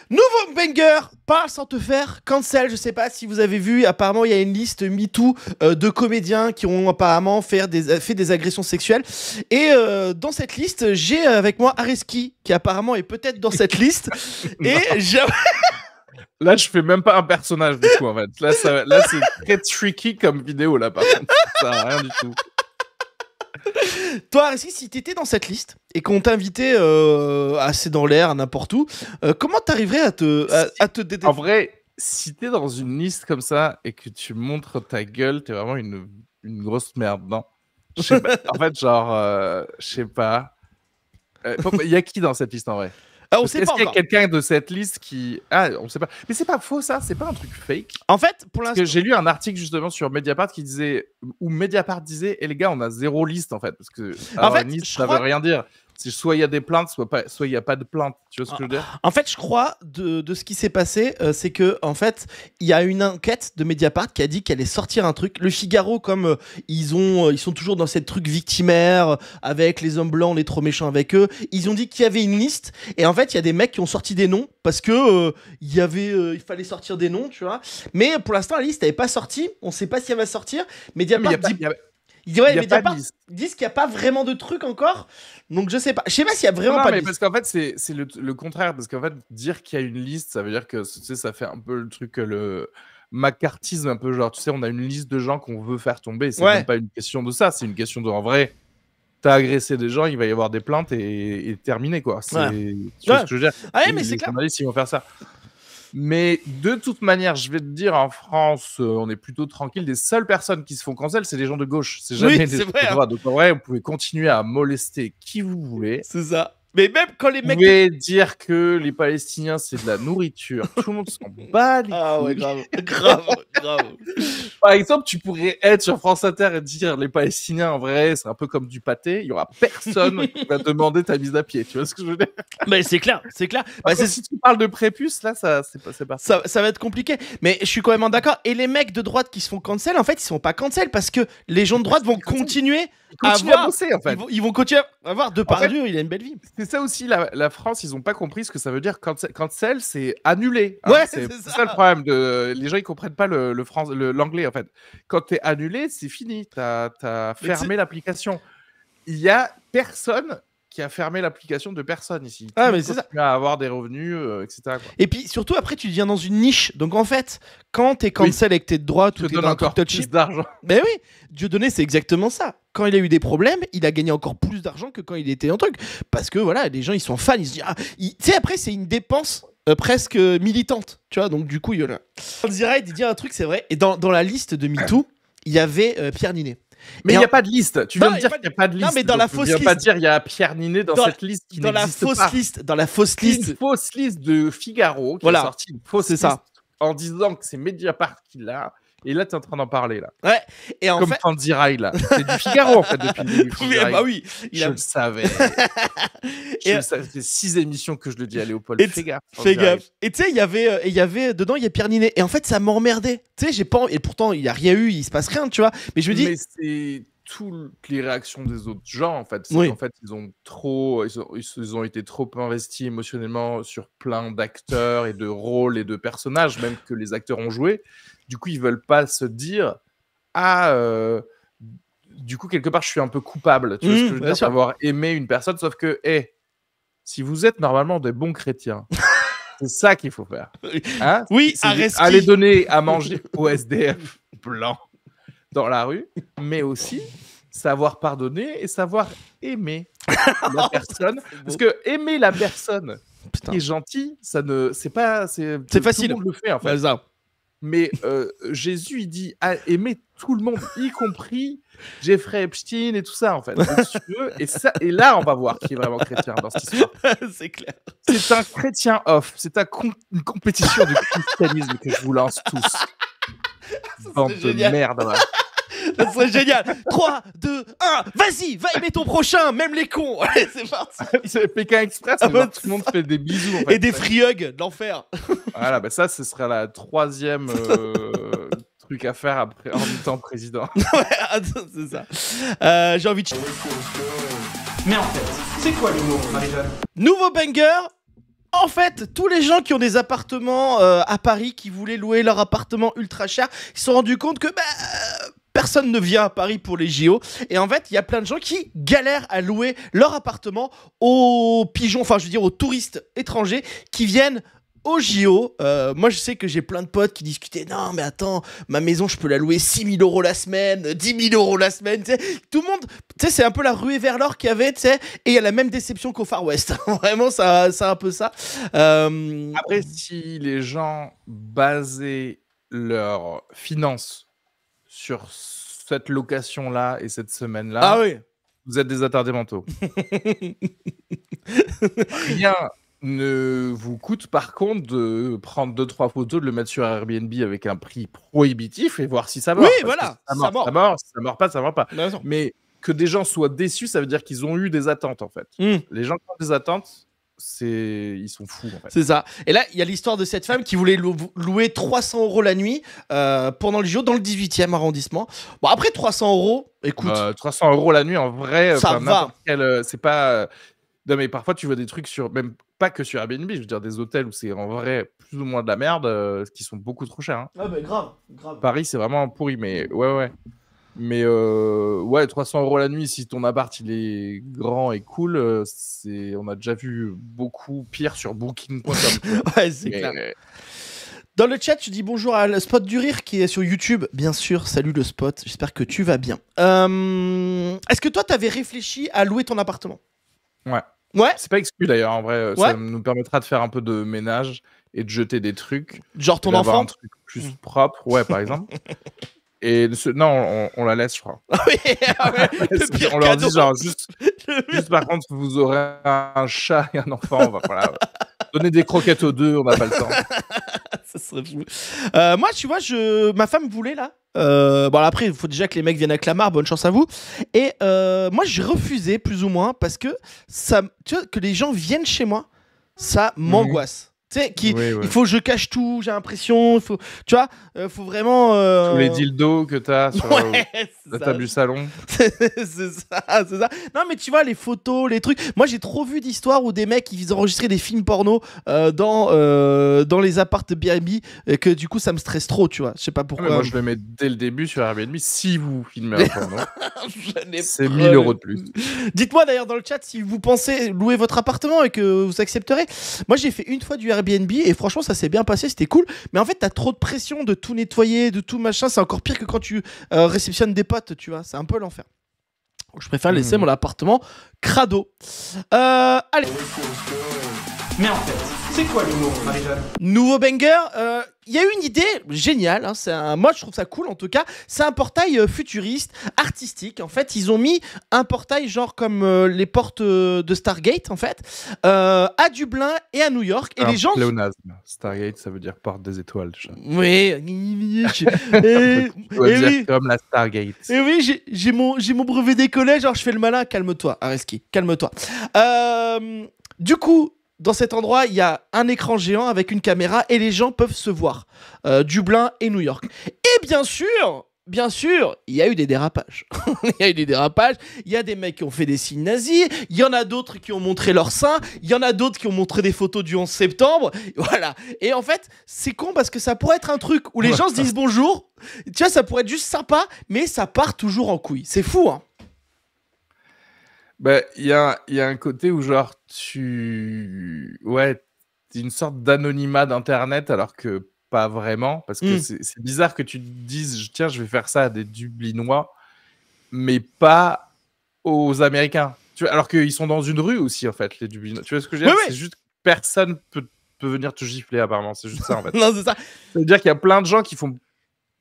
Nouveau banger, parle sans te faire cancel. Je sais pas si vous avez vu, apparemment il y a une liste MeToo euh, de comédiens qui ont apparemment fait des, des agressions sexuelles. Et euh, dans cette liste, j'ai euh, avec moi Areski qui apparemment est peut-être dans cette liste. (laughs) et j'ai... (laughs) Là, je fais même pas un personnage du coup, en fait. Là, ça, là c'est très tricky comme vidéo, là, par contre. Ça rien du tout. Toi, si si t'étais dans cette liste et qu'on t'invitait assez euh, dans l'air, n'importe où, euh, comment t'arriverais à te, à, te détendre En vrai, si t'es dans une liste comme ça et que tu montres ta gueule, t'es vraiment une, une, grosse merde, non (laughs) En fait, genre, euh, je sais pas. Il y a qui dans cette liste en vrai ah, Est-ce qu'il y a quelqu'un de cette liste qui. Ah, on sait pas. Mais c'est pas faux, ça. C'est pas un truc fake. En fait, pour l'instant. J'ai lu un article justement sur Mediapart qui disait. Où Mediapart disait Et eh, les gars, on a zéro liste en fait. Parce que. en ah, fait, liste, ça ne veut rien dire soit il y a des plaintes, soit, soit il n'y a pas de plaintes Tu vois ce que je veux dire En fait, je crois de, de ce qui s'est passé, euh, c'est que en fait, il y a une enquête de Mediapart qui a dit qu'elle allait sortir un truc. Le Figaro, comme euh, ils ont, euh, ils sont toujours dans cette truc victimaire avec les hommes blancs, les trop méchants avec eux. Ils ont dit qu'il y avait une liste et en fait, il y a des mecs qui ont sorti des noms parce que il y avait, il fallait sortir des noms, tu vois. Mais pour l'instant, la liste n'avait pas sorti. On ne sait pas si elle va sortir. Mediapart. Il disent qu'il n'y a pas vraiment de truc encore. Donc je sais pas. Je sais pas s'il y a vraiment pas mais de Parce qu'en fait, c'est le, le, contraire. Parce qu'en fait, dire qu'il y a une liste, ça veut dire que tu sais, ça fait un peu le truc, euh, le macartisme, un peu genre, tu sais, on a une liste de gens qu'on veut faire tomber. C'est pas une question de ça. C'est une question de en vrai t'as agressé des gens, il va y avoir des plaintes et, et quoi. C'est ce que je veux dire. Ah ouais, mais c'est clair. Ils vont faire ça. Mais de toute manière, je vais te dire, en France, euh, on est plutôt tranquille. Les seules personnes qui se font cancel, c'est les gens de gauche. C'est jamais des les gens de hein. droite. Donc en vrai, vous pouvez continuer à molester qui vous voulez. C'est ça. Mais même quand les mecs. Vous pouvez dire que les Palestiniens, c'est de la nourriture. Tout le monde s'en bat les Ah ouais, grave, (laughs) grave, grave. Par exemple, tu pourrais être sur France Inter et dire les Palestiniens, en vrai, c'est un peu comme du pâté. Il y aura personne qui va demander ta mise à pied. Tu vois ce que je veux dire Mais c'est clair, c'est clair. Bah, si tu parles de prépuce, là, ça, c'est pas, pas. Ça, ça va être compliqué. Mais je suis quand même d'accord. Et les mecs de droite qui se font cancel, en fait, ils sont pas cancel parce que les gens de droite vont continuer. Ils avoir, à bosser, en fait. Ils vont, continuer à avoir de par Dieu, il a une belle vie. C'est ça aussi, la, France, ils ont pas compris ce que ça veut dire. quand celle, c'est annulé. Hein, ouais, c'est ça. le problème. De, les gens, ils comprennent pas l'anglais, le, l'anglais en fait. Quand tu es annulé, c'est fini. Tu as, fermé l'application. Il y a personne qui a fermé l'application de personne ici. Ah, mais c'est ça. À avoir des revenus, euh, etc. Et puis surtout, après, tu deviens dans une niche. Donc en fait, quand t'es cancel oui. et que t'es de droit, tu donnes encore plus d'argent. (laughs) Mais oui, Dieu donné, c'est exactement ça. Quand il a eu des problèmes, il a gagné encore plus d'argent que quand il était en truc. Parce que voilà, les gens, ils sont fans. Ils se disent, ah, tu sais, après, c'est une dépense euh, presque militante. Tu vois, donc du coup, il y en a. On dirait il dit un truc, c'est vrai. Et dans, la liste de MeToo, il y avait euh, Pierre Ninet. Mais il n'y a pas de liste. Tu viens dire qu'il n'y a pas de liste. Non, mais dans la fausse liste. pas dire il y a Pierre Ninet dans, cette liste qui dans la fausse liste, dans la fausse liste, une fausse liste de Figaro qui voilà. est sortie une fausse liste ça. en disant que c'est Mediapart qui l'a. Et là, tu es en train d'en parler, là. Ouais. Et en Comme fait... là. C'est du Figaro, en fait, depuis le début. Oui, bah oui. Il je le savais. (laughs) je le savais. Ça six émissions que je le dis à Léopold. fais gaffe. Fais gaffe. Et tu sais, il y avait, euh, il y avait, dedans, il y a Pierre Ninet. Et en fait, ça m'emmerdait. Tu sais, j'ai pas, et pourtant, il y a rien eu, il se passe rien, tu vois. Mais je me dis. Mais c'est toutes les réactions des autres gens en fait. Oui. En fait, ils ont trop, ils ils ont, été trop investis émotionnellement sur plein d'acteurs et de rôles et de personnages, même que les acteurs ont joué. Du coup, ils veulent pas se dire ah. Euh, du coup, quelque part, je suis un peu coupable. Tu vois ce mmh, que je veux D'avoir aimé une personne, sauf que, hé, eh, si vous êtes normalement des bons chrétiens, (laughs) c'est ça qu'il faut faire. Hein oui, Aller donner à manger (laughs) au SDF blanc dans la rue, mais aussi savoir pardonner et savoir aimer (laughs) la personne. Parce que aimer la personne qui est gentille, ça ne, c'est pas, c'est facile. Tout le monde le fait en fait. Bah, mais euh, Jésus, il dit à aimer tout le monde, y compris Jeffrey Epstein et tout ça, en fait. et, ça, et là, on va voir qui est vraiment chrétien dans cette histoire. (laughs) C'est clair. C'est un chrétien off. C'est une compétition du christianisme que je vous lance tous. (laughs) Bande de merde ça serait génial. 3, 2, 1, vas-y, va aimer ton prochain, même les cons. (laughs) Allez, c'est parti. (laughs) c'est Pékin Express, ah bah, tout le monde fait des bisous. Et des free hugs, de l'enfer. voilà, bah ça, ce serait la troisième. Euh, (laughs) truc à faire après en étant temps président. ouais, c'est ça. Euh, j'ai envie de... Mais en fait, c'est quoi l'humour, Marie-Jeanne Nouveau banger, en fait, tous les gens qui ont des appartements euh, à Paris, qui voulaient louer leur appartement ultra cher, ils se sont rendus compte que bah, personne ne vient à Paris pour les JO. Et en fait, il y a plein de gens qui galèrent à louer leur appartement aux pigeons, enfin je veux dire aux touristes étrangers qui viennent aux JO, euh, moi je sais que j'ai plein de potes qui discutaient Non, mais attends, ma maison je peux la louer 6 000 euros la semaine, 10 000 euros la semaine. Tout le monde, c'est un peu la ruée vers l'or qu'il y avait, tu sais, et il y a la même déception qu'au Far West. (laughs) Vraiment, ça, un peu ça. Euh, Après, si les gens basaient leurs finances sur cette location-là et cette semaine-là. Ah oui Vous êtes des attardés mentaux. (laughs) Rien ne vous coûte par contre de prendre deux trois photos, de le mettre sur Airbnb avec un prix prohibitif et voir si ça va. Oui, voilà, ça mord, ça mord. Ça, mord, pas, ça pas. Bah Mais que des gens soient déçus, ça veut dire qu'ils ont eu des attentes en fait. Hmm. Les gens ont des attentes, c'est ils sont fous C'est ça. Et là, il y a l'histoire de cette femme qui voulait louer 300 euros la nuit euh, pendant le jour dans le 18e arrondissement. Bon, après 300 euros, écoute. 300 euh, euros la nuit, en vrai, euh, ça va. c'est pas. Non, mais parfois tu vois des trucs sur même pas que sur Airbnb, je veux dire des hôtels où c'est en vrai plus ou moins de la merde, ce qui sont beaucoup trop chers. Hein. Ah bah, grave, grave. Paris, c'est vraiment pourri, mais ouais ouais. Mais euh, ouais, 300 euros la nuit, si ton appart il est grand et cool, euh, c'est on a déjà vu beaucoup pire sur Booking.com. (laughs) ouais, c'est clair. Dans le chat, tu dis bonjour à le spot du rire qui est sur YouTube. Bien sûr, salut le spot, j'espère que tu vas bien. Euh, est-ce que toi, tu avais réfléchi à louer ton appartement Ouais. Ouais. C'est pas exclu d'ailleurs, en vrai. Ça nous permettra de faire un peu de ménage et de jeter des trucs. Genre ton enfant un truc plus propre, ouais, par exemple. (laughs) Et non, on, la laisse, je crois. Ah oui, ah (laughs) on leur dit genre (laughs) juste, par contre, vous aurez un chat et un enfant. On donner des croquettes aux deux, on n'a pas le temps. (laughs) Ça serait euh, moi, tu vois, je... ma femme voulait là. Euh, bon, après, il faut déjà que les mecs viennent à Clamart, bonne chance à vous. Et euh, moi, j'ai refusé, plus ou moins, parce que ça, que les gens viennent chez moi, ça m'angoisse. Tu sais, il faut je cache tout, j'ai l'impression, faut, tu vois, il euh, faut vraiment. Euh, Tous les dildos que t'as (laughs) sur ouais, la, euh, table du salon. (laughs) c'est ça, c'est ça. Non, mais tu vois, les photos, les trucs. Moi, j'ai trop vu d'histoires où des mecs, ils enregistraient des films porno dans, dans les appartements Airbnb, et que du coup, ça me stresse trop, tu vois. Je sais pas ah, pourquoi. moi, je vais mettre dès le début sur Airbnb si vous filmez un porno. (laughs) c'est 1000 euros de plus. Dites-moi d'ailleurs dans le chat si vous pensez louer votre appartement et que vous accepterez. Moi, j'ai fait une fois du Airbnb Airbnb et franchement, ça s'est bien passé, c'était cool. Mais en fait, t'as trop de pression de tout nettoyer, de tout machin. C'est encore pire que quand tu euh, réceptionnes des potes, tu vois. C'est un peu l'enfer. je préfère laisser mhm. mon appartement crado. Euh, allez. Mais en fait, c'est quoi l'humour, marie Nouveau banger, il euh, y a eu une idée géniale, hein, C'est un, moi je trouve ça cool en tout cas, c'est un portail euh, futuriste, artistique, en fait ils ont mis un portail genre comme euh, les portes de Stargate en fait, à Dublin et à New York, et les gens... Pléonasme. Stargate ça veut dire porte des étoiles. (laughs) Oui, et... oui. comme la Stargate. Et oui, j'ai mon, mon brevet collèges genre je fais le malin, calme-toi, Areski, calme-toi. du coup, dans cet endroit, il y a un écran géant avec une caméra et les gens peuvent se voir. Euh, Dublin et New York. Et bien sûr, bien sûr, il y a eu des dérapages. (laughs) il y a eu des dérapages. Il y a des mecs qui ont fait des signes nazis. Il y en a d'autres qui ont montré leur sein. Il y en a d'autres qui ont montré des photos du 11 septembre. (laughs) Voilà. Et en fait, c'est con parce que ça pourrait être un truc où les gens se disent bonjour. Tu vois, ça pourrait être juste sympa, mais ça part toujours en couille. C'est fou, hein. Bah, il y a, y a un côté où, genre, tu. Ouais, une sorte d'anonymat d'Internet, alors que pas vraiment. Parce que hmm. c'est bizarre que tu te dises, tiens, je vais faire ça à des Dublinois, mais pas aux Américains. Tu vois, alors qu'ils sont dans une rue aussi, en fait, les Dublinois. Tu vois ce que je veux dire C'est juste que personne peut, peut venir te gifler, apparemment. C'est juste ça, en (laughs) fait. non, c'est ça. Ça veut dire qu'il y a plein de gens qui font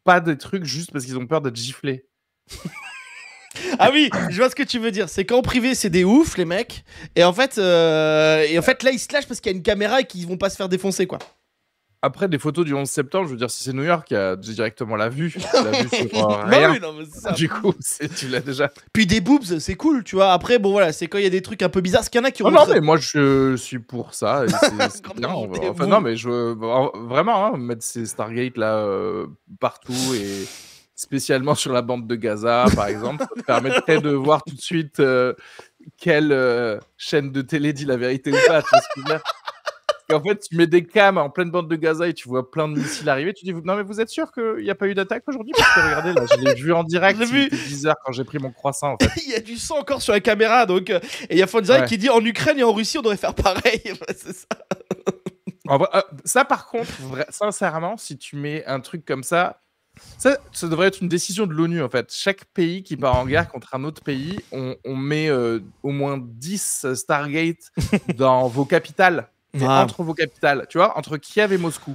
pas des trucs juste parce qu'ils ont peur d'être giflés. (laughs) (laughs) Ah oui, je vois ce que tu veux dire. C'est qu'en privé, c'est des oufs, les mecs. Et en fait, euh, en fait là, ils se lâchent parce qu'il y a une caméra et qu'ils vont pas se faire défoncer, quoi. Après, des photos du 11 septembre, je veux dire, si c'est New York, j'ai directement la vue. (laughs) La vue sur euh, rien. Non, ça. Du coup, tu l'as déjà. Puis des boobs, c'est cool, tu vois. Après, bon, voilà, c'est quand il y a des trucs un peu bizarres. Ce qu'il y en a qui ont. non, mais moi, je suis pour ça. (laughs) bien, enfin, non, mais je. Vraiment, hein, mettre ces Stargate là euh, partout et spécialement sur la bande de Gaza, par exemple. Ça permettrait de voir tout de suite euh, quelle euh, chaîne de télé dit la vérité ou pas. en fait, tu mets des cams en pleine bande de Gaza et tu vois plein de missiles arriver. Tu dis, non, mais vous êtes sûr qu'il n'y a pas eu d'attaque aujourd'hui Parce que regardez, là, je l'ai vu en direct. J'ai vu. quand j'ai pris mon croissant. (laughs) il y a du sang encore sur la caméra. Donc... Euh, et il y a Fonzai qui dit, en Ukraine et en Russie, on devrait faire pareil. (laughs) c'est ça. ça, par contre, sincèrement, si tu mets un truc comme ça, ça, devrait être une décision de l'ONU, en fait. Chaque pays qui part en guerre contre un autre pays, on, met euh, au moins 10 Stargate (laughs) dans vos capitales. Entre vos capitales, tu vois, entre Kiev et Moscou.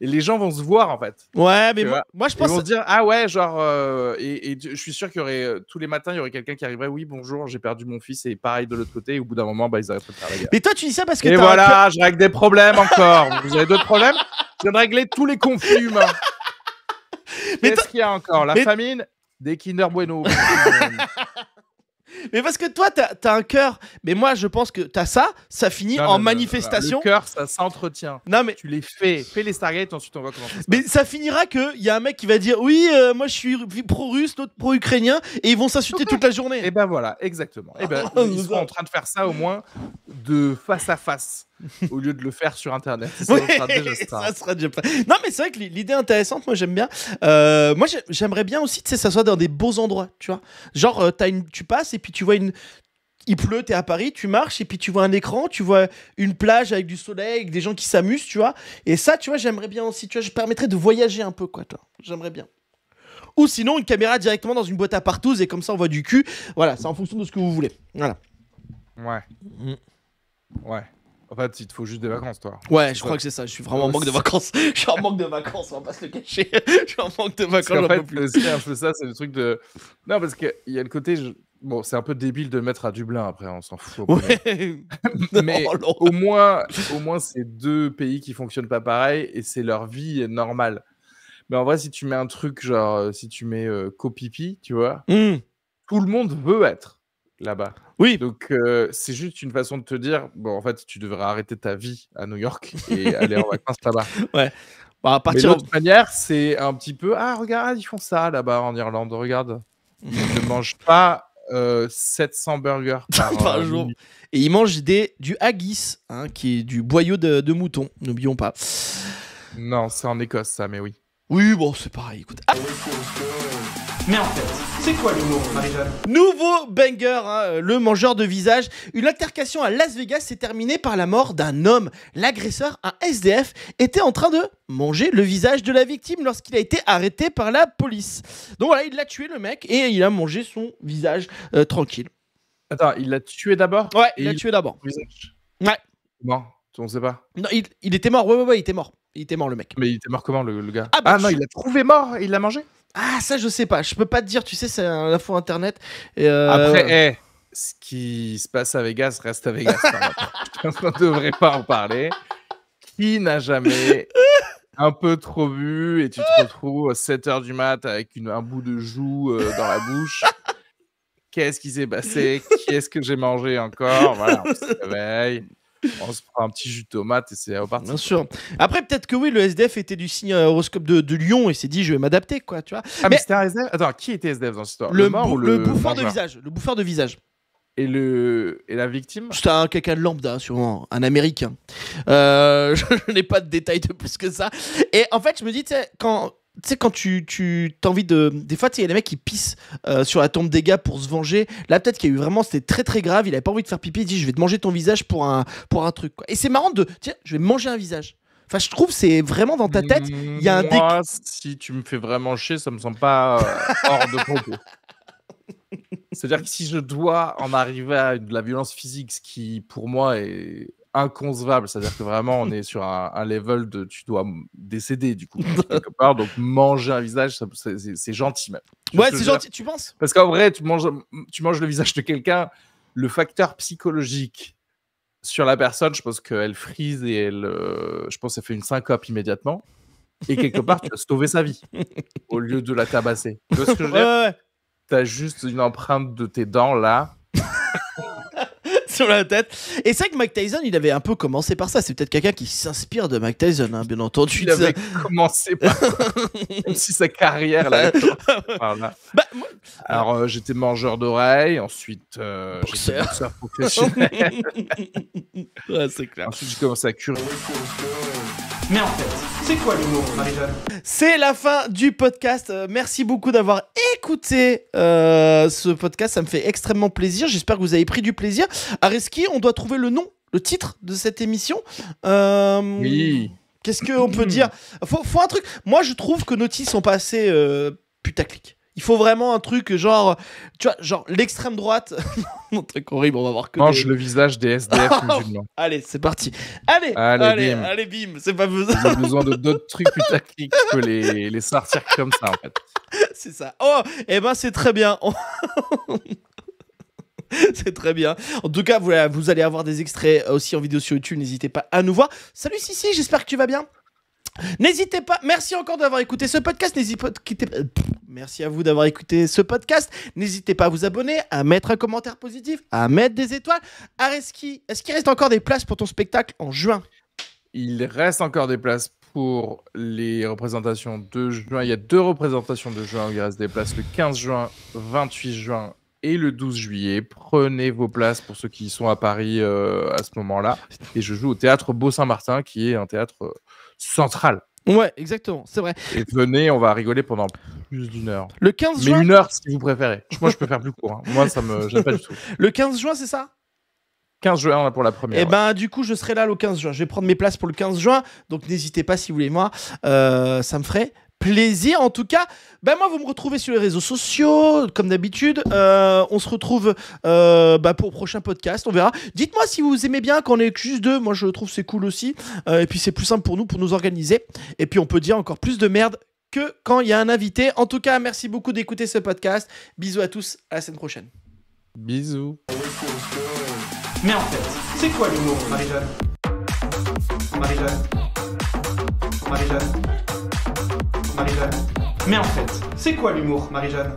Et les gens vont se voir, en fait. Ouais, mais moi, je pense. Ils vont dire, ah ouais, genre. Euh, et, je suis sûr qu'il y aurait. Euh, tous les matins, il y aurait quelqu'un qui arriverait, oui, bonjour, j'ai perdu mon fils, et pareil de l'autre côté, et au bout d'un moment, bah, ils arrêteront de faire la guerre. Mais toi, tu dis ça parce que. Et voilà, j'ai je règle des problèmes encore. Vous avez d'autres problèmes Je viens de régler tous les conflits humains. Qu'est-ce qu'il y a encore La famine Des Kinder Bueno. (laughs) mais parce que toi, t'as as un cœur. Mais moi, je pense que t'as ça, ça finit en manifestation. le cœur, ça s'entretient. Non, mais tu les fais. Fais les Stargate, ensuite on va comment ça Mais ça finira qu'il y a un mec qui va dire Oui, euh, moi je suis pro-russe, l'autre pro-ukrainien, et ils vont s'insulter toute la journée. Et eh ben voilà, exactement. Et eh ben, (laughs) ah, ils seront en train de faire ça au moins de face à face. (laughs) au lieu de le faire sur Internet. Ça, sera déjà (laughs) ça pas... Non, mais c'est vrai que l'idée intéressante, moi j'aime bien. Euh, moi j'aimerais bien aussi, que ça soit dans des beaux endroits, tu vois. Genre, euh, as une... tu passes et puis tu vois une. Il pleut, t'es à Paris, tu marches et puis tu vois un écran, tu vois une plage avec du soleil, avec des gens qui s'amusent, tu vois. Et ça, tu vois, j'aimerais bien aussi, tu vois, je permettrais de voyager un peu, quoi, toi. J'aimerais bien ou sinon une caméra directement dans une boîte à partout et comme ça on voit du cul. Voilà, c'est en fonction de ce que vous voulez. Voilà. Ouais. Mm. Ouais. En fait, il te faut juste des vacances, toi. Ouais, je crois que c'est ça. Je suis vraiment en manque de vacances. (laughs) je suis en manque de vacances, on va pas se le cacher. (laughs) je suis en manque de vacances. En fait, plus. c'est un ça, c'est le truc de. Non, parce qu'il y a le côté. Bon, c'est un peu débile de le mettre à Dublin après, on s'en fout. (laughs) Mais au moins, au moins c'est deux pays qui fonctionnent pas pareil et c'est leur vie normale. Mais en vrai, si tu mets un truc genre, euh, si tu mets Copipi, euh, tu vois, hmm. tout le monde veut être là-bas. Oui. Donc euh, c'est juste une façon de te dire, bon en fait tu devrais arrêter ta vie à New York (laughs) et aller en vacances là-bas. Ouais. Bah, à partir en de manière, c'est un petit peu, ah regarde, ils font ça là-bas en Irlande, regarde. Ils ne (laughs) mangent pas 700 euh, burgers (laughs) par, euh, jour. Et ils mangent des, du haggis, hein, qui est du boyau de, de mouton, n'oublions pas. Non, c'est en Écosse ça, mais oui. Oui, bon, c'est pareil, écoute. Ah oh, mais en fait, c'est quoi l'humour, Marie-Jeanne Nouveau banger, hein, le mangeur de visage. Une altercation à Las Vegas s'est terminée par la mort d'un homme. L'agresseur, un SDF, était en train de manger le visage de la victime lorsqu'il a été arrêté par la police. Donc voilà, il l'a tué le mec et il a mangé son visage euh, tranquille. Attends, il l'a tué d'abord Ouais, il l'a tué d'abord. Ouais. Bon, on sait pas. Non, il, était mort, ouais, ouais, il était mort. Il était mort, le mec. Mais il était mort comment, le, gars Ah, bah, ah non, il l'a trouvé mort et il l'a mangé ah, ça, je sais pas. Je peux pas te dire, tu sais, c'est info internet. Et euh, Après, ce qui se passe à Vegas reste à Vegas. je (laughs) (laughs) ne devrait pas en parler. Qui n'a jamais (laughs) un peu trop bu et tu te retrouves à 7 h du mat avec un bout de joue euh, dans la bouche Qu'est-ce qui s'est passé Qu'est-ce que j'ai mangé encore Voilà, on se réveille. (laughs) on se prend un petit jus de tomate et c'est reparti. Bien sûr. Après, peut-être que oui, le SDF était du signe horoscope de, de Lyon et s'est dit, je vais m'adapter, quoi, tu vois. Ah, mais, c'était un SDF Attends, qui était SDF dans cette histoire Le, bouffeur de visage. Le bouffeur de visage. Et, le... et la victime C'était un quelqu'un de lambda, sûrement, un américain. Euh, (laughs) je n'ai pas de détails de plus que ça. Et en fait, je me dis, tu sais, quand tu sais, quand tu, tu as envie de. Des fois, y a des mecs qui pissent euh, sur la tombe des gars pour se venger. Là, peut-être qu'il y a eu vraiment, c'était très très grave. Il n'avait pas envie de faire pipi. Il dit Je vais te manger ton visage pour un, pour un truc. Et c'est marrant de. Tiens, je vais manger un visage. Enfin, je trouve c'est vraiment dans ta mm, tête. Il y a un si tu me fais vraiment chier, ça me semble pas euh, hors de propos. C'est-à-dire que si je dois en arriver à de la violence physique, ce qui pour moi est inconcevable. C'est-à-dire que vraiment, on est sur un, level de tu dois décéder, du coup, (laughs) quelque part. Donc, manger un visage, c'est gentil même. ouais, c'est gentil, tu penses Parce qu'en vrai, tu manges, tu manges le visage de quelqu'un, le facteur psychologique sur la personne, je pense qu'elle frise et elle, euh, je pense qu'elle fait une syncope immédiatement. Et quelque part, tu as sauvé sa vie au lieu de la tabasser. Tu as juste une empreinte de tes dents là la tête. Et c'est vrai que Mike Tyson, il avait un peu commencé par ça. C'est peut-être quelqu'un qui s'inspire de Mike Tyson, hein, bien entendu. Il avait commencé par Même si sa carrière là. (laughs) Bah, Alors euh, j'étais mangeur d'oreilles, ensuite euh, j'étais boxeur professionnel. (laughs) ouais, c'est clair. Ensuite j'ai commencé à curer. Mais en fait, c'est quoi l'humour, marie C'est la fin du podcast. Euh, merci beaucoup d'avoir écouté euh, ce podcast. Ça me fait extrêmement plaisir. J'espère que vous avez pris du plaisir. Areski, on doit trouver le nom, le titre de cette émission. Euh, oui. Qu'est-ce qu'on peut dire faut, faut, un truc. Moi, je trouve que nos titres sont pas assez putaclic. Il faut vraiment un truc genre, tu vois, genre l'extrême droite. un (laughs) truc horrible, on va voir que. Mange le visage des SDF musulmans. (laughs) Allez, c'est parti. Allez, allez, allez, bim. C'est pas besoin. On a besoin de d'autres trucs putaclic que les, les sortir comme ça, en fait. (laughs) C'est ça. Oh, eh ben, c'est très bien. c'est très bien. En tout cas, vous, vous, allez avoir des extraits aussi en vidéo sur YouTube. N'hésitez pas à nous voir. Salut Sissi, j'espère que tu vas bien. N'hésitez pas, merci encore d'avoir écouté ce podcast. N'hésitez pas, euh, merci à vous d'avoir écouté ce podcast. N'hésitez pas à vous abonner, à mettre un commentaire positif, à mettre des étoiles. Areski, est-ce qu'il reste encore des places pour ton spectacle en juin Il reste encore des places pour les représentations de juin. Il y a deux représentations de juin où il reste des places le 15 juin, 28 juin et le 12 juillet. Prenez vos places pour ceux qui sont à Paris euh, à ce moment-là. Et je joue au théâtre Beau-Saint-Martin qui est un théâtre. Euh, central. Ouais, exactement, c'est vrai. Et venez, on va rigoler pendant plus d'une heure. Le 15 juin. Mais une heure si vous préférez. Moi, je peux faire plus court. Hein. Moi, ça me du tout. Le 15 juin, c'est ça 15 juin, on a pour la première. Et eh ben, du coup, je serai là le 15 juin. Je vais prendre mes places pour le 15 juin. Donc, n'hésitez pas si vous voulez moi. Euh, ça me ferait plaisir. En tout cas, ben moi, vous me retrouvez sur les réseaux sociaux, comme d'habitude. Euh, on se retrouve euh, ben, pour le prochain podcast, on verra. Dites-moi si vous aimez bien qu'on est juste deux. Moi, je trouve c'est cool aussi. Euh, et puis, c'est plus simple pour nous, pour nous organiser. Et puis, on peut dire encore plus de merde que quand il y a un invité. En tout cas, merci beaucoup d'écouter ce podcast. Bisous à tous, à la semaine prochaine. Bisous. Mais en fait, c'est quoi l'humour, marie marie marie Marie-Jeanne. Mais en fait, c'est quoi l'humour, Marie-Jeanne